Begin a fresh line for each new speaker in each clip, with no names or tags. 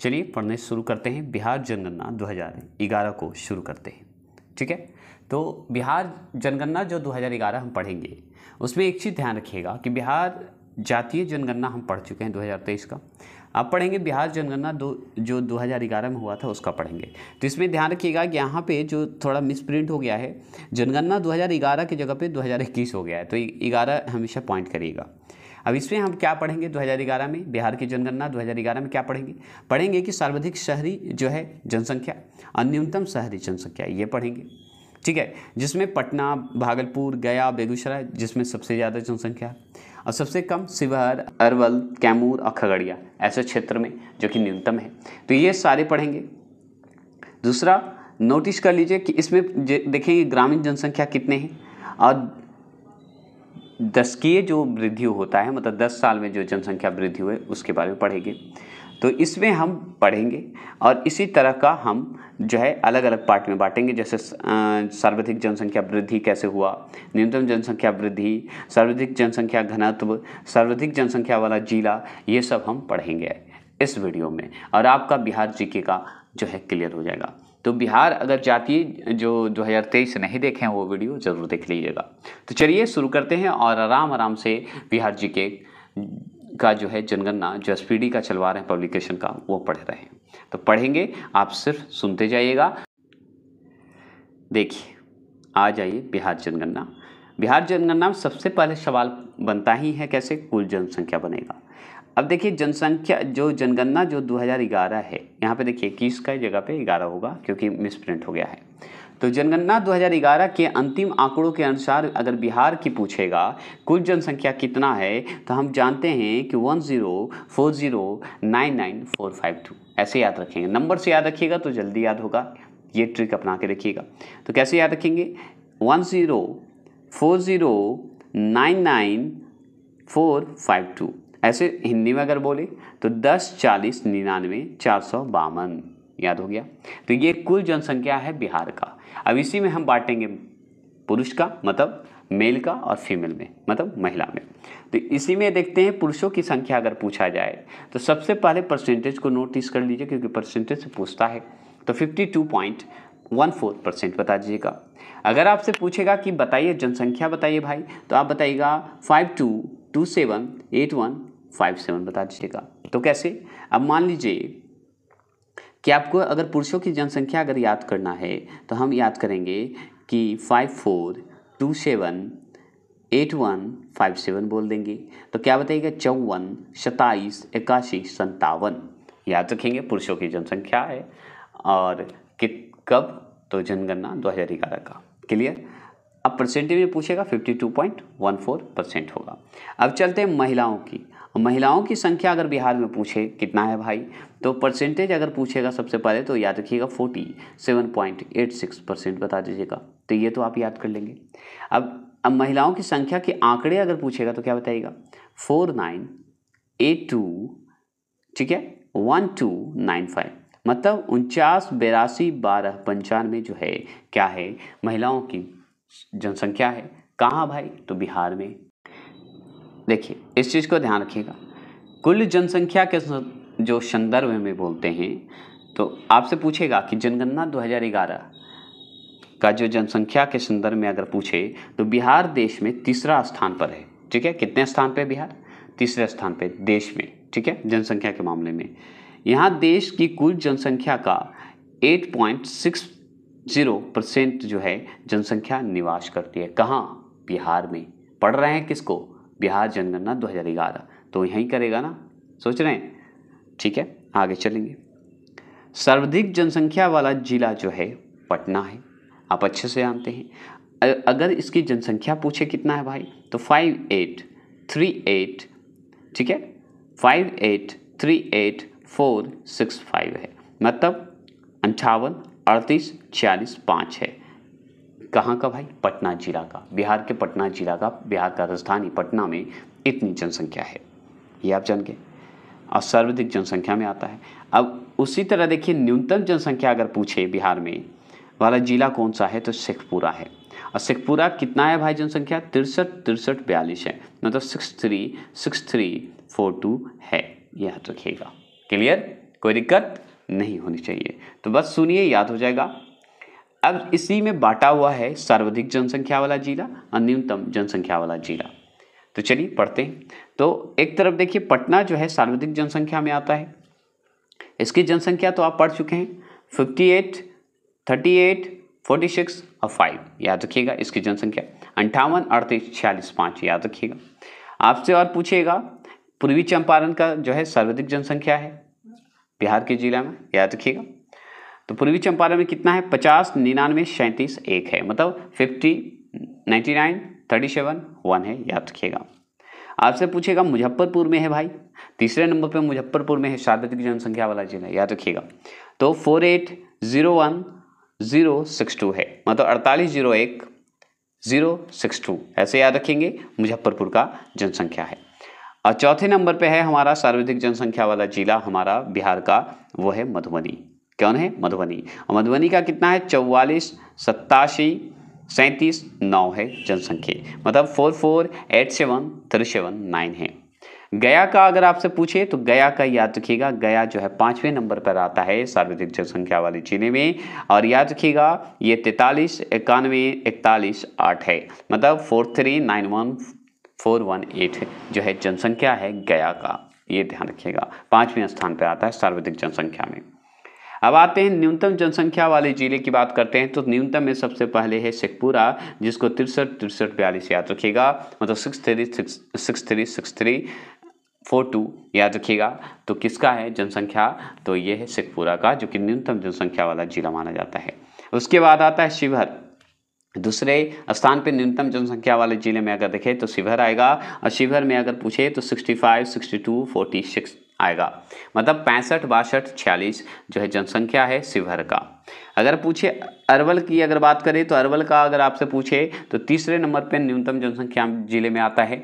चलिए पढ़ने शुरू करते हैं बिहार जनगणना 2011 को शुरू करते हैं ठीक है तो बिहार जनगणना जो 2011 हम पढ़ेंगे उसमें एक चीज़ ध्यान रखिएगा कि बिहार जातीय जनगणना हम पढ़ चुके हैं 2023 का अब पढ़ेंगे बिहार जनगणना दो जो 2011 में हुआ था उसका पढ़ेंगे तो इसमें ध्यान रखिएगा कि यहाँ पे जो थोड़ा मिसप्रिंट हो गया है जनगणना 2011 की जगह पे 2021 हो गया है तो 11 हमेशा पॉइंट करिएगा अब इसमें हम क्या पढ़ेंगे 2011 में बिहार की जनगणना 2011 में क्या पढ़ेंगे पढ़ेंगे कि सर्वाधिक शहरी जो है जनसंख्या और न्यूनतम शहरी जनसंख्या ये पढ़ेंगे ठीक है जिसमें पटना भागलपुर गया बेगूसराय जिसमें सबसे ज़्यादा जनसंख्या और सबसे कम शिवहर अरवल कैमूर और खगड़िया ऐसे क्षेत्र में जो कि न्यूनतम है तो ये सारे पढ़ेंगे दूसरा नोटिस कर लीजिए कि इसमें देखेंगे ग्रामीण जनसंख्या कितने हैं और दशकीय जो वृद्धि होता है मतलब दस साल में जो जनसंख्या वृद्धि हुई उसके बारे में पढ़ेंगे तो इसमें हम पढ़ेंगे और इसी तरह का हम जो है अलग अलग पार्ट में बांटेंगे जैसे सर्वाधिक जनसंख्या वृद्धि कैसे हुआ न्यूनतम जनसंख्या वृद्धि सर्वाधिक जनसंख्या घनत्व सर्वाधिक जनसंख्या वाला जिला ये सब हम पढ़ेंगे इस वीडियो में और आपका बिहार जीके का जो है क्लियर हो जाएगा तो बिहार अगर जातीय जो दो हज़ार तेईस नहीं देखें वो वीडियो ज़रूर देख लीजिएगा तो चलिए शुरू करते हैं और आराम आराम से बिहार जी के का जो है जनगणना जो एस का चलवा रहे हैं पब्लिकेशन का वो पढ़ रहे हैं तो पढ़ेंगे आप सिर्फ सुनते जाइएगा देखिए आ जाइए बिहार जनगणना बिहार जनगणना में सबसे पहले सवाल बनता ही है कैसे कुल जनसंख्या बनेगा अब देखिए जनसंख्या जो जनगणना जो 2011 है यहाँ पे देखिए इक्कीस का जगह पे 11 होगा क्योंकि मिस प्रिंट हो गया है तो जनगणना 2011 के अंतिम आंकड़ों के अनुसार अगर बिहार की पूछेगा कुल जनसंख्या कितना है तो हम जानते हैं कि one zero four zero nine nine four five two ऐसे याद रखेंगे नंबर से याद रखिएगा तो जल्दी याद होगा ये ट्रिक अपना के रखिएगा तो कैसे याद रखेंगे one zero four zero nine nine four five two ऐसे हिंदी में अगर बोले तो दस चालीस निन्यानवे चार सौ बावन याद हो गया तो ये कुल जनसंख्या है बिहार का अब इसी में हम बांटेंगे पुरुष का मतलब मेल का और फीमेल में मतलब महिला में तो इसी में देखते हैं पुरुषों की संख्या अगर पूछा जाए तो सबसे पहले परसेंटेज को नोटिस कर लीजिए क्योंकि परसेंटेज से पूछता है तो fifty two point one four percent बता दीजिएगा अगर आपसे पूछेगा कि बताइए जनसंख्या बताइए भाई तो आप बताइएगा five two two seven eight one five seven बता दीजिएगा तो कैसे अब मान लीजिए कि आपको अगर पुरुषों की जनसंख्या अगर याद करना है तो हम याद करेंगे कि five four two seven eight one five seven बोल देंगे तो क्या बताइएगा चौवन सताईस इक्यासी संतावन याद रखेंगे पुरुषों की जनसंख्या है और कि कब तो जनगणना दो हज़ार ग्यारह का क्लियर अब परसेंटेज में पूछेगा fifty two point one four percent होगा अब चलते हैं महिलाओं की महिलाओं की संख्या अगर बिहार में पूछे कितना है भाई तो परसेंटेज अगर पूछेगा सबसे पहले तो याद रखिएगा forty seven point eight six percent बता दीजिएगा तो ये तो आप याद कर लेंगे अब अब महिलाओं की संख्या के आंकड़े अगर पूछेगा तो क्या बताइएगा फोर नाइन एट टू ठीक है वन टू नाइन फाइव मतलब उनचास बेरासी बारह पंचानवे जो है क्या है महिलाओं की जनसंख्या है कहाँ भाई तो बिहार में देखिए इस चीज़ को ध्यान रखिएगा कुल जनसंख्या के जो संदर्भ में बोलते हैं तो आपसे पूछेगा कि जनगणना 2011 का जो जनसंख्या के संदर्भ में अगर पूछे तो बिहार देश में तीसरा स्थान पर है ठीक है कितने स्थान पर बिहार तीसरे स्थान पर देश में ठीक है जनसंख्या के मामले में यहाँ देश की कुल जनसंख्या का 8.60 परसेंट जो है जनसंख्या निवास करती है कहाँ बिहार में पढ़ रहे हैं किसको बिहार जनगणना ग्यारह तो यहीं करेगा ना सोच रहे हैं ठीक है आगे चलेंगे सर्वाधिक जनसंख्या वाला जिला जो है पटना है आप अच्छे से जानते हैं अगर इसकी जनसंख्या पूछे कितना है भाई तो फाइव एट थ्री एट ठीक है five eight three eight four six five है मतलब अंठावन अड़तीस छियालीस पाँच है कहाँ का भाई पटना जिला का बिहार के पटना जिला का बिहार का राजधानी पटना में इतनी जनसंख्या है ये आप जान गए और सर्वाधिक जनसंख्या में आता है अब उसी तरह देखिए न्यूनतम जनसंख्या अगर पूछे बिहार में वाला जिला कौन सा है तो शेखपुरा है और शेखपुरा कितना है भाई जनसंख्या तिरसठ तिरसठ बयालीस है मतलब six three six three four two है यह रखिएगा क्लियर कोई दिक्कत नहीं होनी चाहिए तो बस सुनिए याद हो जाएगा अब इसी में बांटा हुआ है सर्वाधिक जनसंख्या वाला जिला और न्यूनतम जनसंख्या वाला जिला तो चलिए पढ़ते हैं तो एक तरफ देखिए पटना जो है सर्वाधिक जनसंख्या में आता है इसकी जनसंख्या तो आप पढ़ चुके हैं fifty eight thirty eight forty six और फाइव याद रखिएगा इसकी जनसंख्या अंठावन अड़तीस छियालीस पाँच याद रखिएगा आपसे और पूछेगा पूर्वी चंपारण का जो है सर्वाधिक जनसंख्या है बिहार के जिला में याद रखिएगा तो पूर्वी चंपारण में कितना है पचास निन्यानवे सैंतीस एक है मतलब fifty ninety nine thirty seven one है याद रखिएगा आपसे पूछेगा मुजफ्फरपुर में है भाई तीसरे नंबर पे मुजफ्फरपुर में है सार्वत्रिक जनसंख्या वाला जिला याद रखिएगा तो four eight zero one zero six two है मतलब अड़तालीस जीरो एक ज़ीरो सिक्स टू ऐसे याद रखेंगे मुजफ्फरपुर का जनसंख्या है और चौथे नंबर पे है हमारा सर्वाधिक जनसंख्या वाला जिला हमारा बिहार का वो है मधुबनी कौन है मधुबनी और मधुबनी का कितना है चौवालीस सत्तासी सैंतीस नौ है जनसंख्या मतलब four four eight seven three seven nine है गया का अगर आपसे पूछे तो गया का याद रखिएगा गया जो है पाँचवें नंबर पर आता है सार्वजनिक जनसंख्या वाले जिले में और याद रखिएगा ये तैतालीस इक्यानवे इकतालीस आठ है मतलब four three nine one four one eight जो है जनसंख्या है गया का ये ध्यान रखिएगा पाँचवें स्थान पर आता है सार्वजनिक जनसंख्या में अब आते हैं न्यूनतम जनसंख्या वाले ज़िले की बात करते हैं तो न्यूनतम में सबसे पहले है शेखपुरा जिसको तिरसठ तिरसठ बयालीस याद रखिएगा मतलब six three six six three six three four two याद रखिएगा तो किसका है जनसंख्या तो ये है शेखपुरा का जो कि न्यूनतम जनसंख्या वाला जिला माना जाता है उसके बाद आता है शिवहर दूसरे स्थान पर न्यूनतम जनसंख्या वाले जिले में अगर देखें तो शिवहर आएगा और शिवहर में अगर पूछे तो sixty sixty five two forty six आएगा मतलब पैंसठ बासठ छियालीस जो है जनसंख्या है शिवहर का अगर पूछे अरवल की अगर बात करें तो अरवल का अगर आपसे पूछे तो तीसरे नंबर पर न्यूनतम जनसंख्या जिले में आता है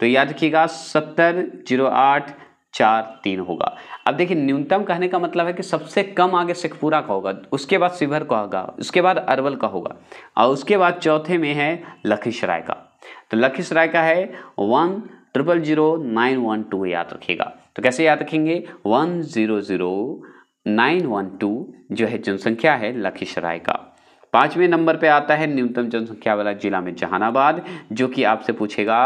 तो याद रखिएगा सत्तर जीरो आठ चार तीन होगा अब देखिए न्यूनतम कहने का मतलब है कि सबसे कम आगे शेखपुरा का होगा उसके बाद शिवहर का होगा उसके बाद अरवल का होगा और उसके बाद चौथे में है लखीसराय का तो लखीसराय का है one triple zero nine one two याद रखिएगा तो कैसे याद रखेंगे one zero zero nine one two जो है जनसंख्या है लखीसराय का पाँचवें नंबर पे आता है न्यूनतम जनसंख्या वाला जिला में जहानाबाद जो कि आपसे पूछेगा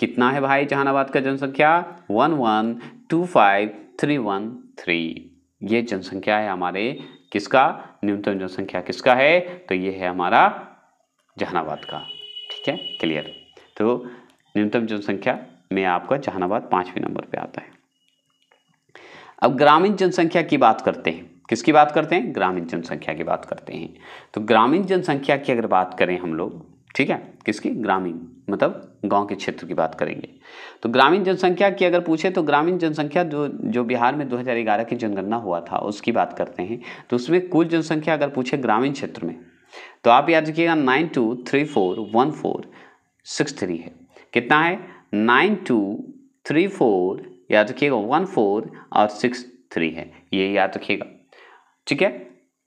कितना है भाई जहानाबाद का जनसंख्या one one two five three one three ये जनसंख्या है हमारे किसका न्यूनतम जनसंख्या किसका है तो ये है हमारा जहानाबाद का ठीक है क्लियर तो न्यूनतम जनसंख्या में आपका जहानाबाद पाँचवें नंबर पे आता है अब ग्रामीण जनसंख्या की बात करते हैं किसकी बात करते हैं ग्रामीण जनसंख्या की बात करते हैं तो ग्रामीण जनसंख्या की अगर बात करें हम लोग ठीक है किसकी ग्रामीण मतलब गांव के क्षेत्र की बात करेंगे तो ग्रामीण जनसंख्या की अगर पूछे तो ग्रामीण जनसंख्या जो जो बिहार में 2011 की जनगणना हुआ था उसकी बात करते हैं तो उसमें कुल जनसंख्या अगर पूछे ग्रामीण क्षेत्र में तो आप याद रखिएगा nine two three four one four six three है कितना है नाइन टू थ्री फोर याद रखिएगा वन फोर और सिक्स थ्री है ये याद रखिएगा ठीक है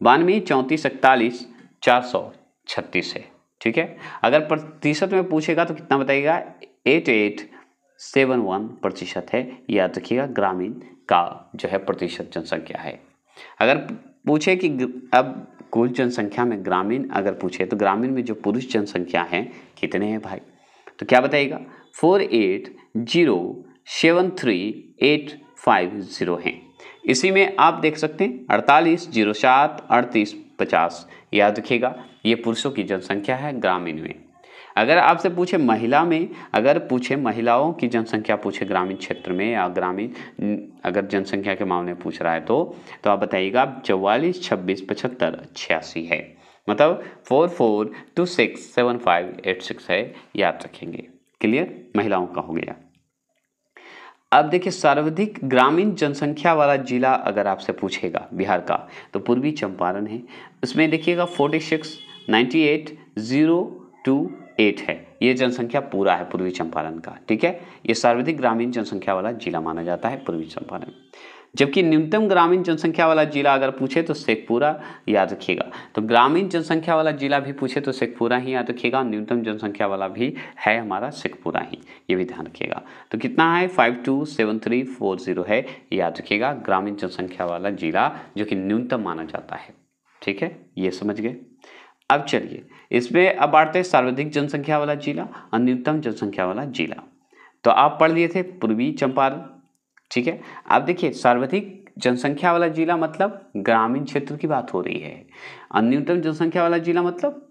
बानवे चौंतीस इकतालीस चार सौ छत्तीस है ठीक है अगर प्रतिशत में पूछेगा तो कितना बताइएगा एट एट सेवन वन प्रतिशत है याद रखिएगा ग्रामीण का जो है प्रतिशत जनसंख्या है अगर पूछे कि अब कुल जनसंख्या में ग्रामीण अगर पूछे तो ग्रामीण में जो पुरुष जनसंख्या है कितने हैं भाई तो क्या बताइएगा four eight zero seven three eight five zero हैं इसी में आप देख सकते हैं अड़तालीस जीरो सात अड़तीस पचास याद रखिएगा ये पुरुषों की जनसंख्या है ग्रामीण में अगर आपसे पूछे महिला में अगर पूछे महिलाओं की जनसंख्या पूछे ग्रामीण क्षेत्र में या ग्रामीण अगर जनसंख्या के मामले में पूछ रहा है तो तो आप बताइएगा चौवालीस छब्बीस पचहत्तर छियासी है मतलब four four two six seven five eight six है याद रखेंगे क्लियर महिलाओं का हो गया अब देखिए सर्वाधिक ग्रामीण जनसंख्या वाला जिला अगर आपसे पूछेगा बिहार का तो पूर्वी चंपारण है उसमें देखिएगा forty six ninety eight zero two eight है ये जनसंख्या पूरा है पूर्वी चंपारण का ठीक है ये सर्वाधिक ग्रामीण जनसंख्या वाला जिला माना जाता है पूर्वी चंपारण जबकि न्यूनतम ग्रामीण जनसंख्या वाला जिला अगर पूछे तो शेखपुरा याद रखिएगा तो ग्रामीण जनसंख्या वाला जिला भी पूछे तो शेखपुरा ही याद रखिएगा न्यूनतम जनसंख्या वाला भी है हमारा शेखपुरा ही ये भी ध्यान रखिएगा तो कितना है five two seven three four zero है याद रखिएगा ग्रामीण जनसंख्या वाला जिला जो कि न्यूनतम माना जाता है ठीक है ये समझ गए अब चलिए इसमें अब बांटते हैं सर्वाधिक जनसंख्या वाला जिला और न्यूनतम जनसंख्या वाला जिला तो आप पढ़ लिए थे पूर्वी चंपारण ठीक है आप देखिए सर्वाधिक जनसंख्या वाला जिला मतलब ग्रामीण क्षेत्र की बात हो रही है और न्यूनतम जनसंख्या वाला जिला मतलब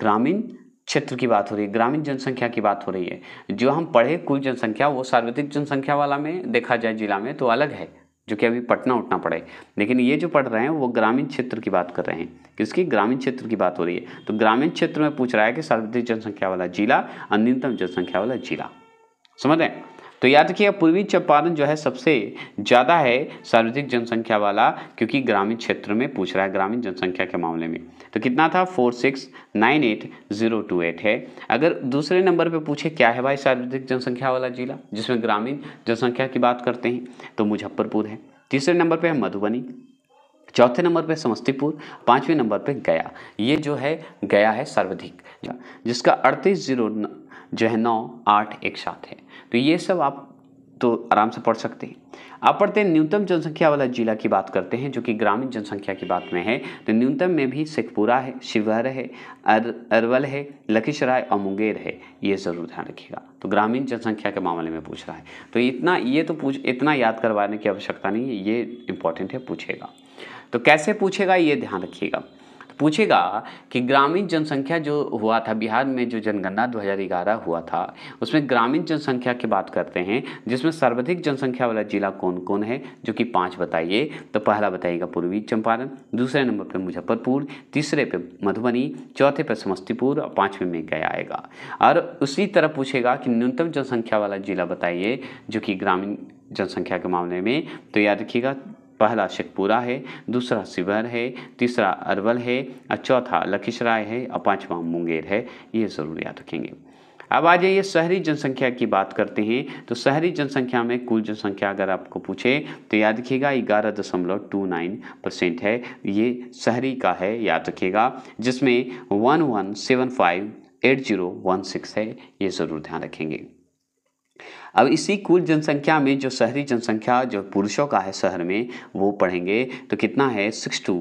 ग्रामीण क्षेत्र की बात हो रही है ग्रामीण जनसंख्या की बात हो रही है जो हम पढ़े कुल जनसंख्या वो सार्वधिक जनसंख्या वाला में देखा जाए जिला में तो अलग है जो कि अभी पटना उठना पड़े लेकिन ये जो पढ़ रहे हैं वो ग्रामीण क्षेत्र की बात कर रहे हैं किसकी ग्रामीण क्षेत्र की बात हो रही है तो ग्रामीण क्षेत्र में पूछ रहा है कि सार्वधिक जनसंख्या वाला जिला और न्यूनतम जनसंख्या वाला जिला समझ रहे हैं तो याद रखिएगा पूर्वी चंपारण जो है सबसे ज़्यादा है सार्वजनिक जनसंख्या वाला क्योंकि ग्रामीण क्षेत्र में पूछ रहा है ग्रामीण जनसंख्या के मामले में तो कितना था four six nine eight zero two eight है अगर दूसरे नंबर पे पूछे क्या है भाई सार्वजनिक जनसंख्या वाला जिला जिसमें ग्रामीण जनसंख्या की बात करते हैं तो मुजफ्फरपुर है तीसरे नंबर पर है मधुबनी चौथे नंबर पे समस्तीपुर पाँचवें नंबर पे गया ये जो है गया है सर्वाधिक जिसका अड़तीस जीरो जो है नौ आठ एक साथ है तो ये सब आप तो आराम से पढ़ सकते हैं आप पढ़ते हैं न्यूनतम जनसंख्या वाला जिला की बात करते हैं जो कि ग्रामीण जनसंख्या की बात में है तो न्यूनतम में भी शेखपुरा है शिवहर है अर, अरवल है लखीसराय और मुंगेर है ये ज़रूर ध्यान रखिएगा तो ग्रामीण जनसंख्या के मामले में पूछ रहा है तो इतना ये तो पूछ इतना याद करवाने की आवश्यकता नहीं है ये इम्पॉर्टेंट है पूछेगा तो कैसे पूछेगा ये ध्यान रखिएगा पूछेगा कि ग्रामीण जनसंख्या जो हुआ था बिहार में जो जनगणना 2011 हुआ था उसमें ग्रामीण जनसंख्या की बात करते हैं जिसमें सर्वाधिक जनसंख्या वाला जिला कौन कौन है जो कि पाँच बताइए तो पहला बताइएगा पूर्वी चंपारण दूसरे नंबर पर मुजफ्फरपुर तीसरे पर मधुबनी चौथे पर समस्तीपुर और पाँचवें में गया आएगा और उसी तरह पूछेगा कि न्यूनतम जनसंख्या वाला जिला बताइए जो कि ग्रामीण जनसंख्या के मामले में तो याद रखिएगा पहला शेखपुरा है दूसरा शिवहर है तीसरा अरवल है और चौथा लखीसराय है और पाँचवा मुंगेर है ये ज़रूर याद रखेंगे अब आ जाइए शहरी जनसंख्या की बात करते हैं तो शहरी जनसंख्या में कुल जनसंख्या अगर आपको पूछे तो याद रखिएगा ग्यारह दशमलव टू नाइन परसेंट है ये शहरी का है याद रखिएगा जिसमें one one seven five eight zero one six है ये ज़रूर ध्यान रखेंगे अब इसी कुल जनसंख्या में जो शहरी जनसंख्या जो पुरुषों का है शहर में वो पढ़ेंगे तो कितना है six two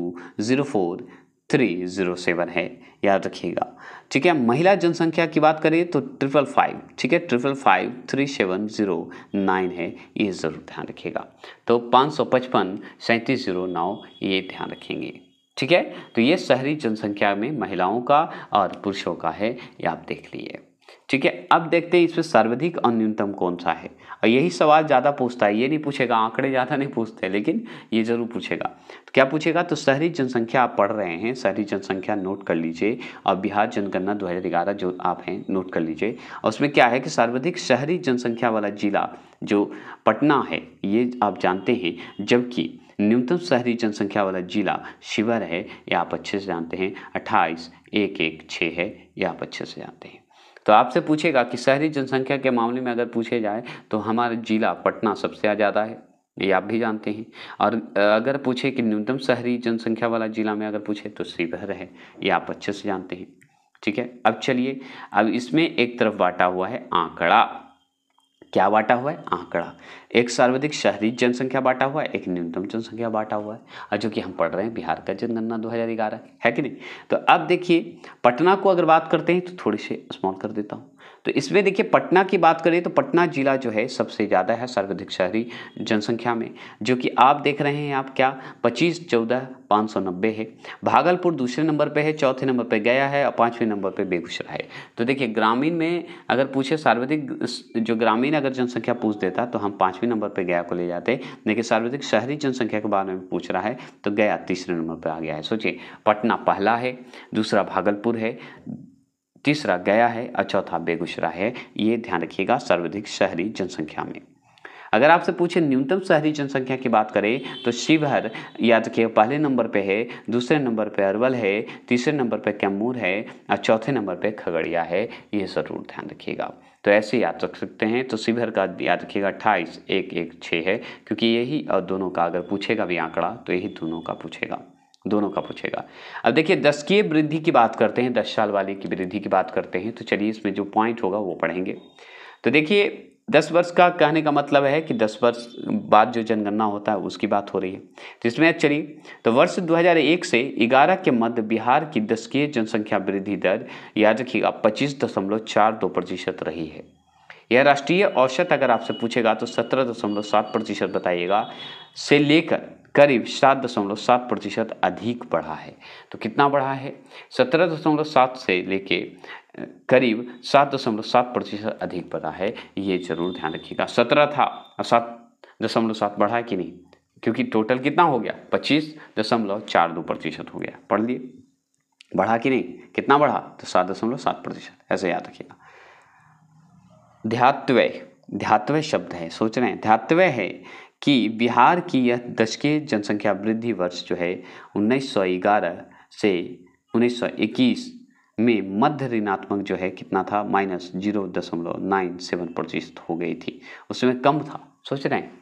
zero four three zero seven है याद रखिएगा ठीक है महिला जनसंख्या की बात करें तो ट्रिपल फाइव ठीक है triple five three seven zero nine है ये ज़रूर ध्यान रखिएगा तो पाँच सौ पचपन सैंतीस ज़ीरो नौ ये ध्यान रखेंगे ठीक है तो ये शहरी जनसंख्या में महिलाओं का और पुरुषों का है ये आप देख लीजिए ठीक है अब देखते हैं इसमें सर्वाधिक और न्यूनतम कौन सा है और यही सवाल ज़्यादा पूछता है ये नहीं पूछेगा आंकड़े ज़्यादा नहीं पूछते लेकिन ये ज़रूर पूछेगा तो क्या पूछेगा तो शहरी जनसंख्या आप पढ़ रहे हैं शहरी जनसंख्या नोट कर लीजिए और बिहार जनगणना 2011 जो आप हैं नोट कर लीजिए और उसमें क्या है कि सर्वाधिक शहरी जनसंख्या वाला जिला जो पटना है ये आप जानते हैं जबकि न्यूनतम शहरी जनसंख्या वाला जिला शिवर है यह आप अच्छे से जानते हैं अट्ठाईस एक एक छः है यह आप अच्छे से जानते हैं तो आपसे पूछेगा कि शहरी जनसंख्या के मामले में अगर पूछे जाए तो हमारा जिला पटना सबसे ज़्यादा है ये आप भी जानते हैं और अगर पूछे कि न्यूनतम शहरी जनसंख्या वाला जिला में अगर पूछे तो श्रीघर है ये आप अच्छे से जानते हैं ठीक है अब चलिए अब इसमें एक तरफ बांटा हुआ है आंकड़ा क्या बांटा हुआ है आंकड़ा एक सर्वाधिक शहरी जनसंख्या बांटा हुआ है एक न्यूनतम जनसंख्या बांटा हुआ है और जो कि हम पढ़ रहे हैं बिहार का जनगणना 2011 है कि नहीं तो अब देखिए पटना को अगर बात करते हैं तो थोड़ी सी स्मॉल कर देता हूँ तो इसमें देखिए पटना की बात करें तो पटना ज़िला जो है सबसे ज़्यादा है सर्वाधिक शहरी जनसंख्या में जो कि आप देख रहे हैं आप क्या पच्चीस चौदह पाँच सौ नब्बे है भागलपुर दूसरे नंबर पे है चौथे नंबर पे गया है और पाँचवें नंबर पे बेगूसराय है तो देखिए ग्रामीण में अगर पूछे सार्वधिक जो ग्रामीण अगर जनसंख्या पूछ देता तो हम पाँचवें नंबर पे गया को ले जाते लेकिन सार्वधिक शहरी जनसंख्या के बारे में पूछ रहा है तो गया तीसरे नंबर पर आ गया है सोचिए पटना पहला है दूसरा भागलपुर है तीसरा गया है और चौथा बेगूसराय है ये ध्यान रखिएगा सर्वाधिक शहरी जनसंख्या में अगर आपसे पूछे न्यूनतम शहरी जनसंख्या की बात करें तो शिवहर याद रखिए पहले नंबर पे है दूसरे नंबर पे अरवल है तीसरे नंबर पे कैमूर है और चौथे नंबर पे खगड़िया है ये ज़रूर ध्यान रखिएगा तो ऐसे याद रख सकते हैं तो शिवहर का याद रखिएगा अट्ठाईस एक एक छः है क्योंकि यही और दोनों का अगर पूछेगा भी आंकड़ा तो यही दोनों का पूछेगा दोनों का पूछेगा अब देखिए दशकीय वृद्धि की बात करते हैं दस साल वाले की वृद्धि की बात करते हैं तो चलिए इसमें जो पॉइंट होगा वो पढ़ेंगे तो देखिए दस वर्ष का कहने का मतलब है कि दस वर्ष बाद जो जनगणना होता है उसकी बात हो रही है तो इसमें चलिए तो वर्ष 2001 से 11 के मध्य बिहार की दशकीय जनसंख्या वृद्धि दर याद रखिएगा पच्चीस दशमलव चार दो प्रतिशत रही है यह राष्ट्रीय औसत अगर आपसे पूछेगा तो सत्रह दशमलव सात प्रतिशत बताइएगा से लेकर करीब सात दशमलव सात प्रतिशत अधिक बढ़ा है तो कितना बढ़ा है सत्रह दशमलव सात से लेके करीब सात दशमलव सात प्रतिशत अधिक बढ़ा है ये जरूर ध्यान रखिएगा सत्रह था और सात दशमलव सात बढ़ा है कि नहीं क्योंकि टोटल कितना हो गया पच्चीस दशमलव चार दो प्रतिशत हो गया पढ़ लिए बढ़ा कि नहीं कितना बढ़ा तो सात दशमलव सात प्रतिशत ऐसे याद रखिएगा ध्यात्वय ध्यात्वय शब्द है सोच रहे हैं ध्यात्वय है कि बिहार की यह दशकीय जनसंख्या वृद्धि वर्ष जो है उन्नीस सौ ग्यारह से उन्नीस सौ इक्कीस में मध्य ऋणात्मक जो है कितना था माइनस जीरो दशमलव नाइन सेवन प्रतिशत हो गई थी उस समय कम था सोच रहे हैं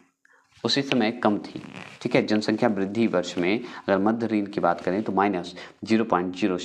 उसी समय कम थी ठीक है जनसंख्या वृद्धि वर्ष में अगर मध्य ऋण की बात करें तो minus zero point zero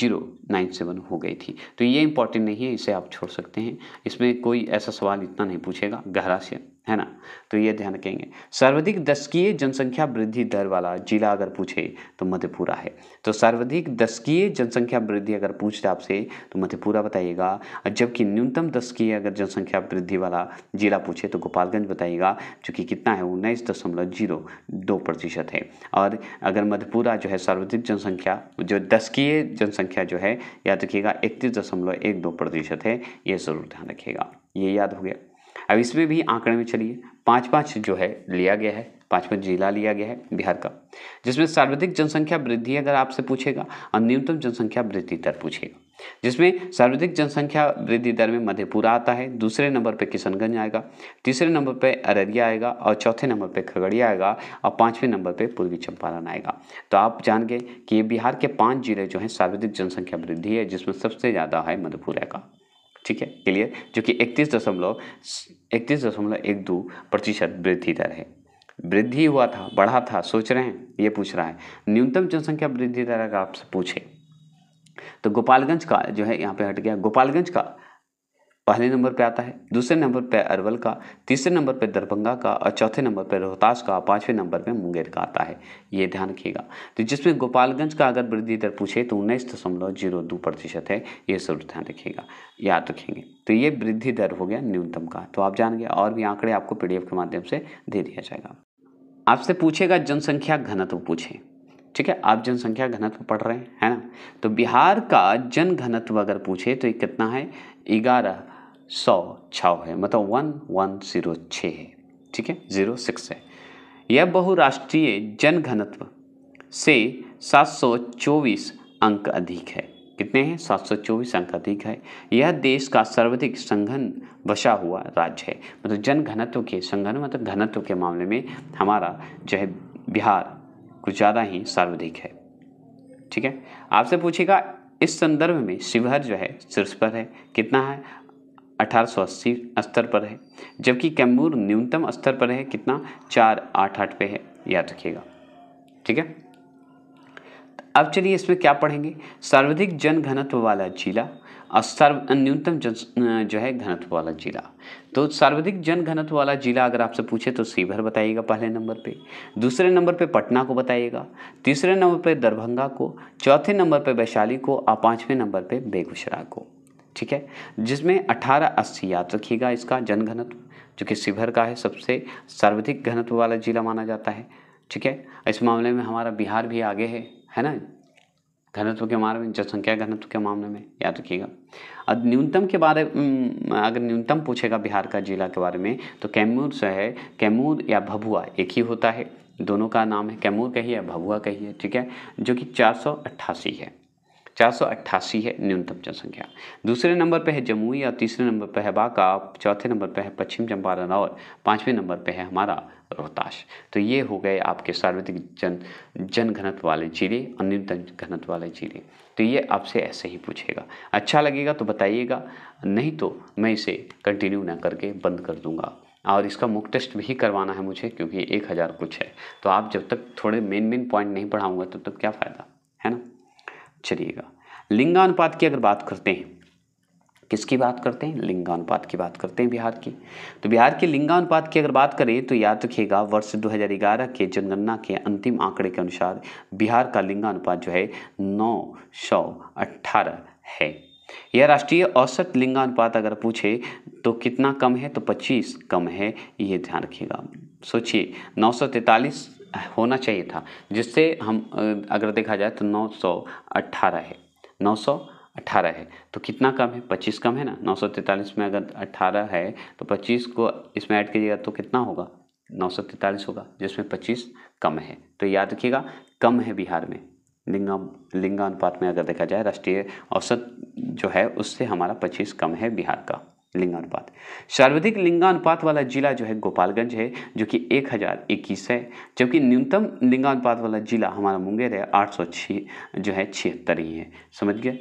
zero nine seven हो गई थी तो ये इंपॉर्टेंट नहीं है इसे आप छोड़ सकते हैं इसमें कोई ऐसा सवाल इतना नहीं पूछेगा गहरा से है ना तो ये ध्यान रखेंगे सर्वाधिक दशकीय जनसंख्या वृद्धि दर वाला जिला अगर पूछे तो मधेपुरा है तो सर्वाधिक दशकीय जनसंख्या वृद्धि अगर पूछ आपसे तो मधेपुरा बताइएगा जबकि न्यूनतम दशकीय अगर जनसंख्या वृद्धि वाला जिला पूछे तो गोपालगंज बताइएगा जो कि कितना है उन्नीस दशमलव जीरो दो प्रतिशत है और अगर मधेपुरा जो है सर्वाधिक जनसंख्या जो दशकीय जनसंख्या जो है याद रखिएगा इकतीस दशमलव एक दो प्रतिशत है ये ज़रूर ध्यान रखिएगा ये याद हो गया अब इसमें भी आंकड़े में चलिए पाँच पाँच जो है लिया गया है पाँच पाँच जिला लिया गया है बिहार का जिसमें सर्वाधिक जनसंख्या वृद्धि अगर आपसे पूछेगा और न्यूनतम जनसंख्या वृद्धि दर पूछेगा जिसमें सर्वाधिक जनसंख्या वृद्धि दर में मधेपुरा आता है दूसरे नंबर पे किशनगंज आएगा तीसरे नंबर पे अररिया आएगा और चौथे नंबर पे खगड़िया आएगा और पाँचवें नंबर पे पूर्वी चंपारण आएगा तो आप जान गए कि ये बिहार के पांच जिले जो हैं सर्वाधिक जनसंख्या वृद्धि है जिसमें सबसे ज़्यादा है मधेपुरा का ठीक है क्लियर जो कि इकतीस दशमलव इकतीस दशमलव एक दो प्रतिशत वृद्धि दर है वृद्धि हुआ था बढ़ा था सोच रहे हैं ये पूछ रहा है न्यूनतम जनसंख्या वृद्धि दर अगर आपसे पूछे तो गोपालगंज का जो है यहाँ पे हट गया गोपालगंज का पहले नंबर पे आता है दूसरे नंबर पे अरवल का तीसरे नंबर पे दरभंगा का और चौथे नंबर पे रोहतास का पाँचवें नंबर पे मुंगेर का आता है ये ध्यान रखिएगा तो जिसमें गोपालगंज का अगर वृद्धि दर पूछे तो उन्नीस दशमलव जीरो दो प्रतिशत है ये जरूर ध्यान रखिएगा याद रखेंगे तो ये वृद्धि दर हो गया न्यूनतम का तो आप जान गए और भी आंकड़े आपको पी के माध्यम से दे दिया जाएगा आपसे पूछेगा जनसंख्या घनत्व पूछे ठीक है आप जनसंख्या घनत्व पढ़ रहे हैं है ना तो बिहार का जन घनत्व अगर पूछे तो ये कितना है ग्यारह सौ छाव है मतलब वन वन जीरो छः है ठीक है जीरो सिक्स है यह बहुराष्ट्रीय जनघनत्व से सात सौ चौबीस अंक अधिक है कितने हैं सात सौ चौबीस अंक अधिक है यह देश का सर्वाधिक संघन बसा हुआ राज्य है मतलब जन घनत्व के संघन मतलब घनत्व के मामले में हमारा जो है बिहार कुछ ज़्यादा ही सर्वाधिक है ठीक है आपसे पूछेगा इस संदर्भ में शिवहर जो है शीर्ष पर है कितना है 1880 स्तर पर है जबकि कैमूर न्यूनतम स्तर पर है कितना चार आठ आठ पे है याद रखिएगा ठीक है अब चलिए इसमें क्या पढ़ेंगे सर्वाधिक जन घनत्व वाला जिला और सर्व न्यूनतम जन जो है घनत्व वाला जिला तो सर्वाधिक जन घनत्व वाला जिला अगर आपसे पूछे तो सीभर बताइएगा पहले नंबर पे दूसरे नंबर पे पटना को बताइएगा तीसरे नंबर पे दरभंगा को चौथे नंबर पे वैशाली को और पाँचवें नंबर पे बेगूसराय को ठीक है जिसमें अठारह अस्सी याद रखिएगा इसका जनघनत्व जो कि शिवहर का है सबसे सर्वाधिक घनत्व वाला जिला माना जाता है ठीक है इस मामले में हमारा बिहार भी आगे है है ना घनत्व के मामले में जनसंख्या घनत्व के मामले में याद रखिएगा अब न्यूनतम के बारे अगर न्यूनतम पूछेगा बिहार का जिला के बारे में तो कैमूर से है कैमूर या भभुआ एक ही होता है दोनों का नाम है कैमूर कहिए या भभुआ कहिए ठीक है जो कि चार है चार है न्यूनतम जनसंख्या दूसरे नंबर पर है जमुई और तीसरे नंबर पर है बांका चौथे नंबर पर है पश्चिम चंपारण और पाँचवें नंबर पर है हमारा रोहतास तो ये हो गए आपके सार्वजनिक जन जन वाले जिले और न्यूनतम घनत्व वाले जिले तो ये आपसे ऐसे ही पूछेगा अच्छा लगेगा तो बताइएगा नहीं तो मैं इसे कंटिन्यू ना करके बंद कर दूंगा और इसका मुक टेस्ट भी करवाना है मुझे क्योंकि एक हज़ार कुछ है तो आप जब तक थोड़े मेन मेन पॉइंट नहीं पढ़ाऊँगा तब तो तक क्या फ़ायदा चलिएगा लिंगानुपात की अगर बात करते हैं किसकी बात करते हैं लिंगानुपात की बात करते हैं बिहार की तो बिहार के लिंगानुपात की अगर बात करें तो याद रखिएगा वर्ष 2011 के जनगणना के अंतिम आंकड़े के अनुसार बिहार का लिंगानुपात जो है नौ सौ अट्ठारह है यह राष्ट्रीय औसत लिंगानुपात अगर पूछे तो कितना कम है तो 25 कम है ये ध्यान रखिएगा सोचिए नौ सौ तैंतालीस होना चाहिए था जिससे हम अगर देखा जाए तो नौ सौ अट्ठारह है नौ सौ अट्ठारह है तो कितना कम है पच्चीस कम है ना नौ सौ तैंतालीस में अगर अट्ठारह है तो पच्चीस को इसमें ऐड कीजिएगा तो कितना होगा नौ सौ तैंतालीस होगा जिसमें पच्चीस कम है तो याद रखिएगा कम है बिहार में लिंगा लिंगानुपात में अगर देखा जाए राष्ट्रीय औसत जो है उससे हमारा पच्चीस कम है बिहार का लिंगानुपात सर्वाधिक लिंगानुपात वाला जिला जो है गोपालगंज है जो कि एक हज़ार इक्कीस है जबकि न्यूनतम लिंगानुपात वाला जिला हमारा मुंगेर है आठ सौ छः जो है छिहत्तर ही है समझ गए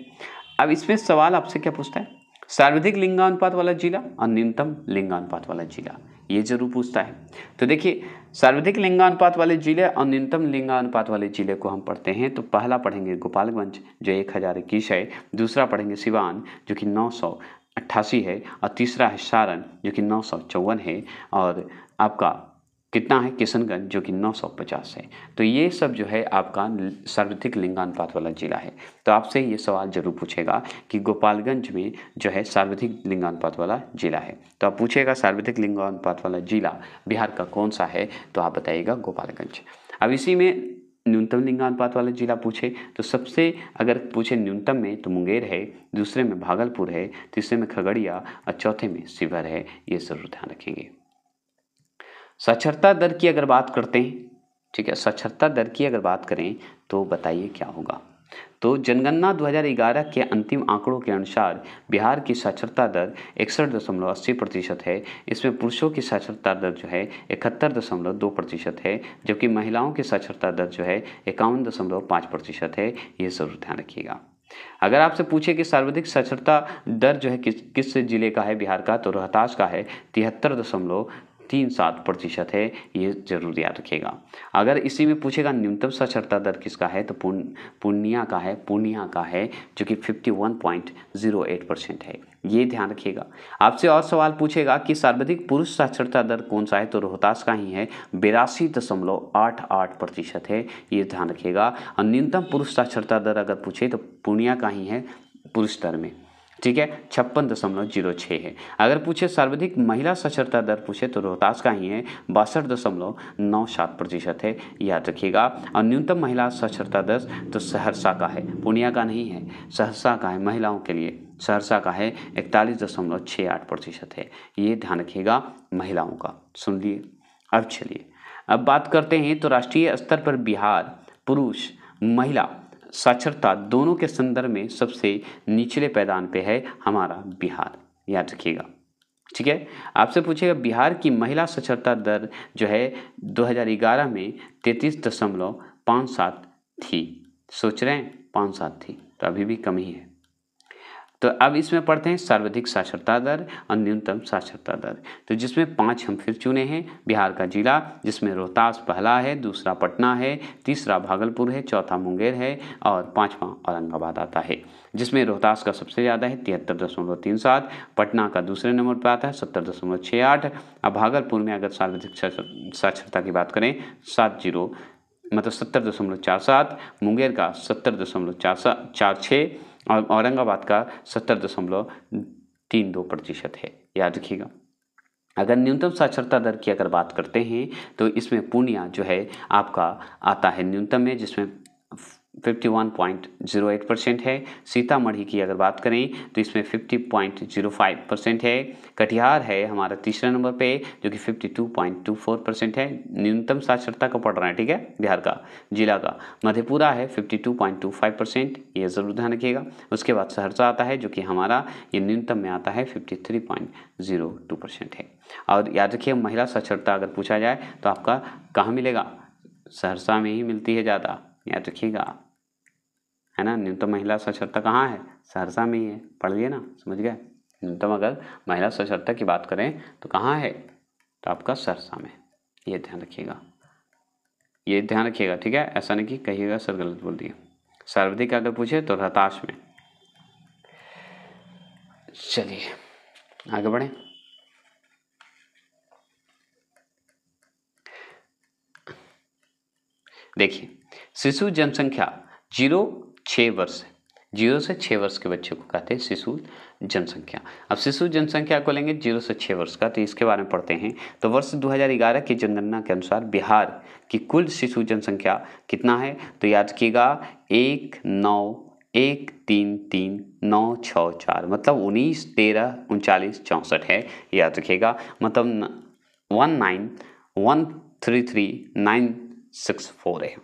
अब इसमें सवाल आपसे क्या पूछता है सर्वाधिक लिंगानुपात वाला जिला और न्यूनतम लिंगानुपात वाला जिला ये जरूर पूछता है तो देखिए सर्वाधिक लिंगानुपात वाले जिले और न्यूनतम लिंगानुपात वाले जिले को हम पढ़ते हैं तो पहला पढ़ेंगे गोपालगंज जो एक हज़ार इक्कीस है दूसरा पढ़ेंगे सिवान जो कि नौ सौ अट्ठासी है और तीसरा है सारण जो कि नौ सौ चौवन है और आपका कितना है किशनगंज जो कि 950 है तो ये सब जो है आपका सर्वाधिक लिंगानुपात वाला जिला है तो आपसे ये सवाल जरूर पूछेगा कि गोपालगंज में जो है सर्वाधिक लिंगानुपात वाला जिला है तो आप पूछेगा सर्वाधिक लिंगानुपात वाला जिला बिहार का कौन सा है तो आप बताइएगा गोपालगंज अब इसी में न्यूनतम लिंगानुपात वाला जिला पूछे तो सबसे अगर पूछे न्यूनतम में तो मुंगेर है दूसरे में भागलपुर है तीसरे में खगड़िया और चौथे में शिवर है ये जरूर ध्यान रखेंगे साक्षरता दर की अगर बात करते हैं ठीक है साक्षरता दर की अगर बात करें तो बताइए क्या होगा तो जनगणना 2011 के अंतिम आंकड़ों के अनुसार बिहार की साक्षरता दर इकसठ दशमलव अस्सी प्रतिशत है इसमें पुरुषों की साक्षरता दर जो है इकहत्तर दशमलव दो प्रतिशत है जबकि महिलाओं की साक्षरता दर जो है इक्यावन दशमलव पाँच प्रतिशत है ये ज़रूर ध्यान रखिएगा अगर आपसे पूछे कि सर्वाधिक साक्षरता दर जो है किस किस जिले का है बिहार का तो रोहतास का है तिहत्तर दशमलव तीन सात प्रतिशत है ये जरूर याद रखेगा अगर इसी में पूछेगा न्यूनतम साक्षरता दर किसका है तो पूर्णिया का है पूर्णिया का है जो कि 51.08 परसेंट है ये ध्यान रखिएगा आपसे और सवाल पूछेगा कि सर्वाधिक पुरुष साक्षरता दर कौन सा है तो रोहतास का ही है बेरासी दशमलव आठ आठ प्रतिशत है ये ध्यान रखिएगा और न्यूनतम पुरुष साक्षरता दर अगर पूछे तो पूर्णिया का ही है पुरुष दर में ठीक है छप्पन दशमलव जीरो छः है अगर पूछे सर्वाधिक महिला साक्षरता दर पूछे तो रोहतास का ही है बासठ दशमलव नौ सात प्रतिशत है याद रखिएगा और न्यूनतम महिला साक्षरता दर तो सहरसा का है पूर्णिया का नहीं है सहरसा का है महिलाओं के लिए सहरसा का है इकतालीस दशमलव छः आठ प्रतिशत है ये ध्यान रखिएगा महिलाओं का सुन लिए अब चलिए अब बात करते हैं तो राष्ट्रीय स्तर पर बिहार पुरुष महिला साक्षरता दोनों के संदर्भ में सबसे निचले पैदान पे है हमारा बिहार याद रखिएगा ठीक है आपसे पूछेगा बिहार की महिला साक्षरता दर जो है 2011 में तैंतीस दशमलव पाँच सात थी सोच रहे हैं पाँच सात थी तो अभी भी कम ही है तो अब इसमें पढ़ते हैं सर्वाधिक साक्षरता दर और न्यूनतम साक्षरता दर तो जिसमें पांच हम फिर चुने हैं बिहार का जिला जिसमें रोहतास पहला है दूसरा पटना है तीसरा भागलपुर है चौथा मुंगेर है और पाँचवा औरंगाबाद आता है जिसमें रोहतास का सबसे ज़्यादा है तिहत्तर दशमलव तीन सात पटना का दूसरे नंबर पर आता है सत्तर दशमलव छः आठ अब भागलपुर में अगर सार्वजनिक साक्षरता की बात करें सात जीरो मतलब सत्तर दशमलव चार सात मुंगेर का सत्तर दशमलव चार सात चार छः और औरंगाबाद का सत्तर दशमलव तीन दो प्रतिशत है याद रखिएगा अगर न्यूनतम साक्षरता दर की अगर बात करते हैं तो इसमें पूर्णिया जो है आपका आता है न्यूनतम में जिसमें 51.08 परसेंट है सीतामढ़ी की अगर बात करें तो इसमें 50.05 परसेंट है कटिहार है हमारा तीसरा नंबर पे जो कि 52.24 परसेंट है न्यूनतम साक्षरता का पड़ रहा है ठीक है बिहार का जिला का मधेपुरा है 52.25 परसेंट ये ज़रूर ध्यान रखिएगा उसके बाद सहरसा आता है जो कि हमारा ये न्यूनतम में आता है फिफ्टी परसेंट है और याद रखिए महिला साक्षरता अगर पूछा जाए तो आपका कहाँ मिलेगा सहरसा में ही मिलती है ज़्यादा याद रखिएगा है ना न्यूनतम महिला साक्षरता कहाँ है सहरसा में ही है पढ़ लिए ना समझ गए न्यूनतम अगर महिला साक्षरता की बात करें तो कहाँ है तो आपका सहरसा में ये ध्यान रखिएगा ये ध्यान रखिएगा ठीक है ऐसा नहीं कि कहिएगा सर गलत बोल दिए सर्वाधिक अगर पूछे तो रहताश में चलिए आगे बढ़ें देखिए शिशु जनसंख्या जीरो छः वर्ष जीरो से छः वर्ष के बच्चे को कहते हैं शिशु जनसंख्या अब शिशु जनसंख्या को लेंगे जीरो से छः वर्ष का तो इसके बारे में पढ़ते हैं तो वर्ष 2011 की जनगणना के अनुसार बिहार की कुल शिशु जनसंख्या कितना है तो याद कीजिएगा एक नौ एक तीन तीन नौ छः चार मतलब उन्नीस तेरह उनचालीस चौंसठ है याद रखिएगा मतलब one nine one three three nine six four है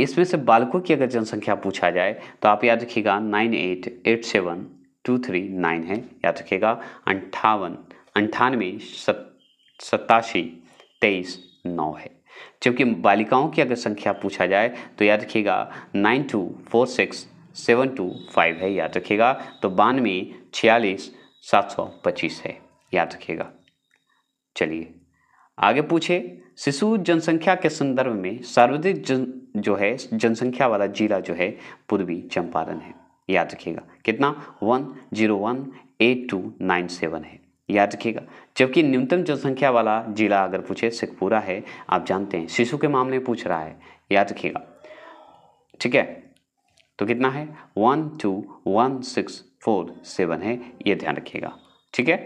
इसमें से बालकों की अगर जनसंख्या पूछा जाए तो आप याद रखिएगा nine eight eight seven two three nine है याद रखिएगा अंठावन अंठानवे सत्तासी तेईस नौ है जबकि बालिकाओं की अगर संख्या पूछा जाए तो याद रखिएगा nine two four six seven two five है याद रखिएगा तो बानवे छियालीस सात सौ पच्चीस है याद रखिएगा चलिए आगे पूछे शिशु जनसंख्या के संदर्भ में सर्वाधिक जन जो है जनसंख्या वाला जिला जो है पूर्वी चंपारण है याद रखिएगा कितना one zero one eight two nine seven है याद रखिएगा जबकि न्यूनतम जनसंख्या वाला जिला अगर पूछे शेखपुरा है आप जानते हैं शिशु के मामले में पूछ रहा है याद रखिएगा ठीक है तो कितना है one two one six four seven है ये ध्यान रखिएगा ठीक है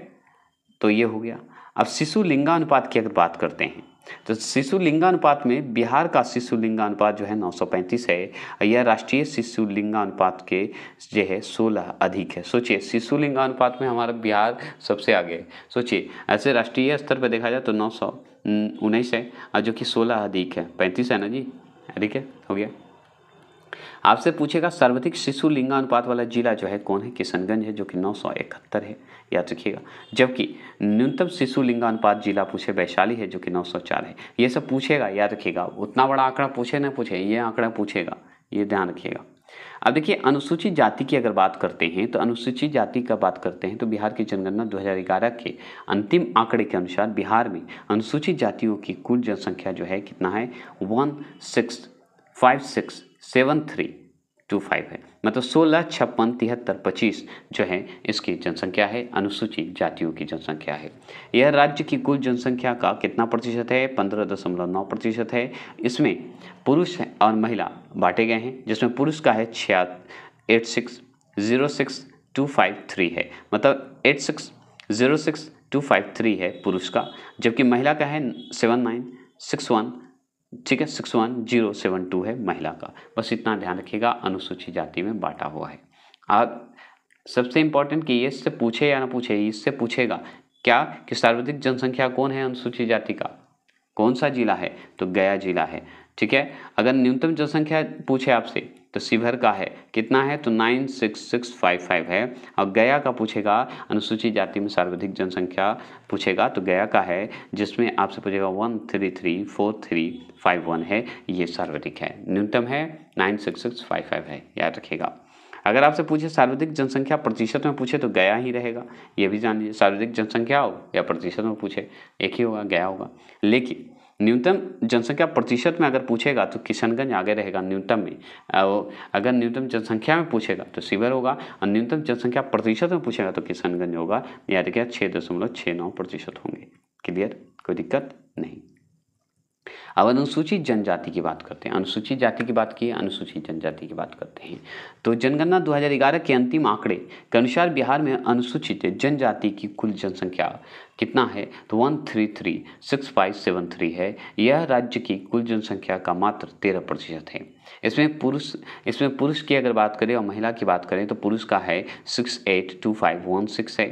तो ये हो गया अब शिशु लिंगानुपात की अगर बात करते हैं तो शिशु लिंगानुपात में बिहार का शिशु लिंगानुपात जो है 935 है यह राष्ट्रीय शिशु लिंगानुपात के जो है 16 अधिक है सोचिए शिशु लिंगानुपात में हमारा बिहार सबसे आगे सोचिए ऐसे राष्ट्रीय स्तर पर देखा जाए तो नौ सौ उन्नीस है और जो कि सोलह अधिक है पैंतीस है ना जी अधिक है हो गया आपसे पूछेगा सर्वाधिक शिशु लिंगानुपात वाला जिला जो है कौन है किशनगंज है जो कि नौ सौ इकहत्तर है याद रखिएगा जबकि न्यूनतम शिशु लिंगानुपात जिला पूछे वैशाली है जो कि नौ सौ चार है ये सब पूछेगा याद रखिएगा उतना बड़ा आंकड़ा पूछे ना पूछे ये आंकड़ा पूछेगा ये ध्यान रखिएगा अब देखिए अनुसूचित जाति की अगर बात करते हैं तो अनुसूचित जाति का बात करते हैं तो बिहार की जनगणना 2011 के अंतिम आंकड़े के अनुसार बिहार में अनुसूचित जातियों की कुल जनसंख्या जो है कितना है one six five six seven three two five है मतलब सोलह छप्पन तिहत्तर पच्चीस जो है इसकी जनसंख्या है अनुसूचित जातियों की जनसंख्या है यह राज्य की कुल जनसंख्या का कितना प्रतिशत है पंद्रह दशमलव नौ प्रतिशत है इसमें पुरुष और महिला बांटे गए हैं जिसमें पुरुष का है छिया eight six zero six two five three है मतलब eight six zero six two five three है पुरुष का जबकि महिला का है सेवन नाइन सिक्स वन ठीक है six one zero seven two है महिला का बस इतना ध्यान रखिएगा अनुसूचित जाति में बांटा हुआ है आप सबसे इम्पोर्टेंट कि ये इससे पूछे या ना पूछे इससे पूछेगा क्या कि सर्वाधिक जनसंख्या कौन है अनुसूचित जाति का कौन सा जिला है तो गया जिला है ठीक है अगर न्यूनतम जनसंख्या पूछे आपसे तो शिवहर का है कितना है तो nine six six five five है और गया का पूछेगा अनुसूचित जाति में सर्वाधिक जनसंख्या पूछेगा तो गया का है जिसमें आपसे पूछेगा one three three four three five one है ये सर्वाधिक है न्यूनतम है nine six six five five है याद रखिएगा अगर आपसे पूछे सार्वधिक जनसंख्या प्रतिशत में पूछे तो गया ही रहेगा ये भी जान लीजिए सार्वधिक जनसंख्या हो या प्रतिशत में पूछे एक ही होगा गया होगा लेकिन न्यूनतम जनसंख्या प्रतिशत में अगर पूछेगा तो किशनगंज आगे रहेगा न्यूनतम में और अगर न्यूनतम जनसंख्या में पूछेगा तो शिविर होगा और न्यूनतम जनसंख्या प्रतिशत में पूछेगा तो किशनगंज होगा यानी कि छः दशमलव छः नौ प्रतिशत होंगे क्लियर कोई दिक्कत नहीं अब अनुसूचित जनजाति की बात करते हैं अनुसूचित जाति की बात की अनुसूचित जनजाति की बात करते हैं तो जनगणना 2011 के अंतिम आंकड़े के अनुसार बिहार में अनुसूचित जनजाति की कुल जनसंख्या कितना है तो one three three six five seven three है यह राज्य की कुल जनसंख्या का मात्र तेरह प्रतिशत है इसमें पुरुष इसमें पुरुष की अगर बात करें और महिला की बात करें तो पुरुष का है six eight two five one six है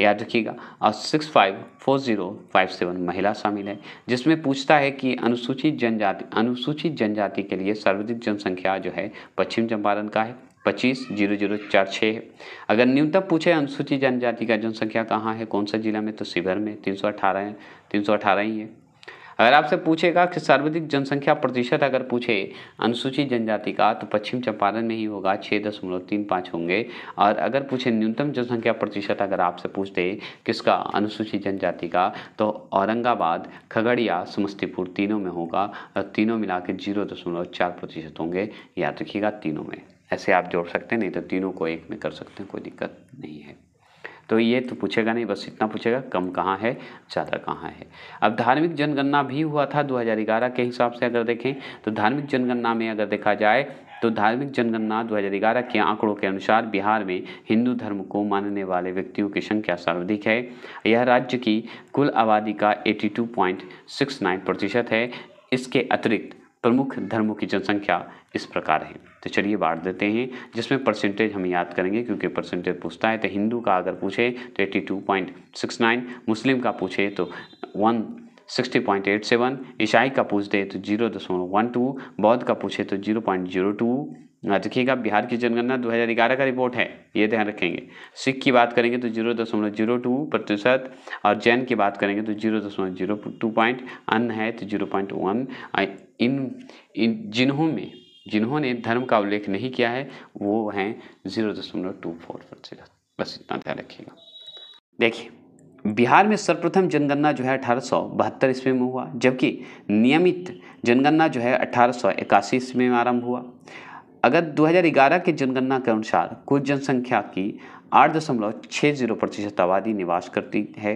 याद रखिएगा और six five four zero five seven महिला शामिल है जिसमें पूछता है कि अनुसूचित जनजाति अनुसूचित जनजाति के लिए सर्वाधिक जनसंख्या जो है पश्चिम चंपारण का है पच्चीस जीरो जीरो चार छः है अगर न्यूनतम पूछे अनुसूचित जनजाति का जनसंख्या कहाँ है कौन सा जिला में तो शिविर में तीन सौ अठारह तीन सौ अठारह ही है अगर आपसे पूछेगा कि सर्वाधिक जनसंख्या प्रतिशत अगर पूछे अनुसूचित जनजाति का तो पश्चिम चंपारण में ही होगा छः दशमलव तीन पाँच होंगे और अगर पूछे न्यूनतम जनसंख्या प्रतिशत अगर आपसे पूछते किसका अनुसूचित जनजाति का तो औरंगाबाद खगड़िया समस्तीपुर तीनों में होगा और तीनों मिला के जीरो दशमलव चार प्रतिशत होंगे याद रखिएगा तीनों में ऐसे आप जोड़ सकते हैं नहीं तो तीनों को एक में कर सकते हैं कोई दिक्कत नहीं है तो ये तो पूछेगा नहीं बस इतना पूछेगा कम कहाँ है ज़्यादा कहाँ है अब धार्मिक जनगणना भी हुआ था 2011 के हिसाब से अगर देखें तो धार्मिक जनगणना में अगर देखा जाए तो धार्मिक जनगणना 2011 के आंकड़ों के अनुसार बिहार में हिंदू धर्म को मानने वाले व्यक्तियों की संख्या सर्वाधिक है यह राज्य की कुल आबादी का 82.69 प्रतिशत है इसके अतिरिक्त प्रमुख धर्मों की जनसंख्या इस प्रकार है तो चलिए बांट देते हैं जिसमें परसेंटेज हम याद करेंगे क्योंकि परसेंटेज पूछता है तो हिंदू का अगर पूछे तो eighty two point six nine मुस्लिम का पूछे तो one sixty point eight seven ईसाई का पूछ दे तो जीरो दशमलव वन टू बौद्ध का पूछे तो जीरो पॉइंट जीरो टू देखिएगा बिहार की जनगणना 2011 का रिपोर्ट है ये ध्यान रखेंगे सिख की बात करेंगे तो जीरो दशमलव जीरो टू प्रतिशत और जैन की बात करेंगे तो जीरो दशमलव जीरो टू पॉइंट अन्य है तो जीरो पॉइंट वन इन इन जिन्हों में जिन्होंने धर्म का उल्लेख नहीं किया है वो हैं जीरो दशमलव टू फोर प्रतिशत बस इतना ध्यान रखिएगा देखिए बिहार में सर्वप्रथम जनगणना जो है अठारह सौ बहत्तर ईस्वी में हुआ जबकि नियमित जनगणना जो है अठारह सौ इक्यासी ईस्वी में आरंभ हुआ अगर 2011 के जनगणना के अनुसार कुल जनसंख्या की आठ दशमलव छः जीरो प्रतिशत आबादी निवास करती है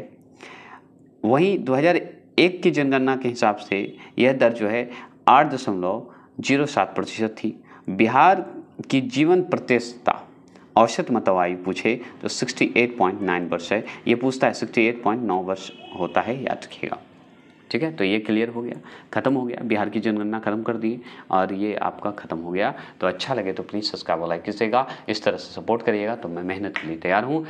वहीं 2001 की जनगणना के हिसाब से यह दर जो है आठ दशमलव जीरो सात प्रतिशत थी बिहार की जीवन प्रत्यक्षता औसत आयु पूछे तो 68.9 वर्ष है ये पूछता है 68.9 वर्ष होता है याद रखिएगा ठीक है तो ये क्लियर हो गया ख़त्म हो गया बिहार की जनगणना ख़त्म कर दिए और ये आपका ख़त्म हो गया तो अच्छा लगे तो प्लीज़ सब्सक्राइब लाइक कीजिएगा इस तरह से सपोर्ट करिएगा तो मैं मेहनत के लिए तैयार हूँ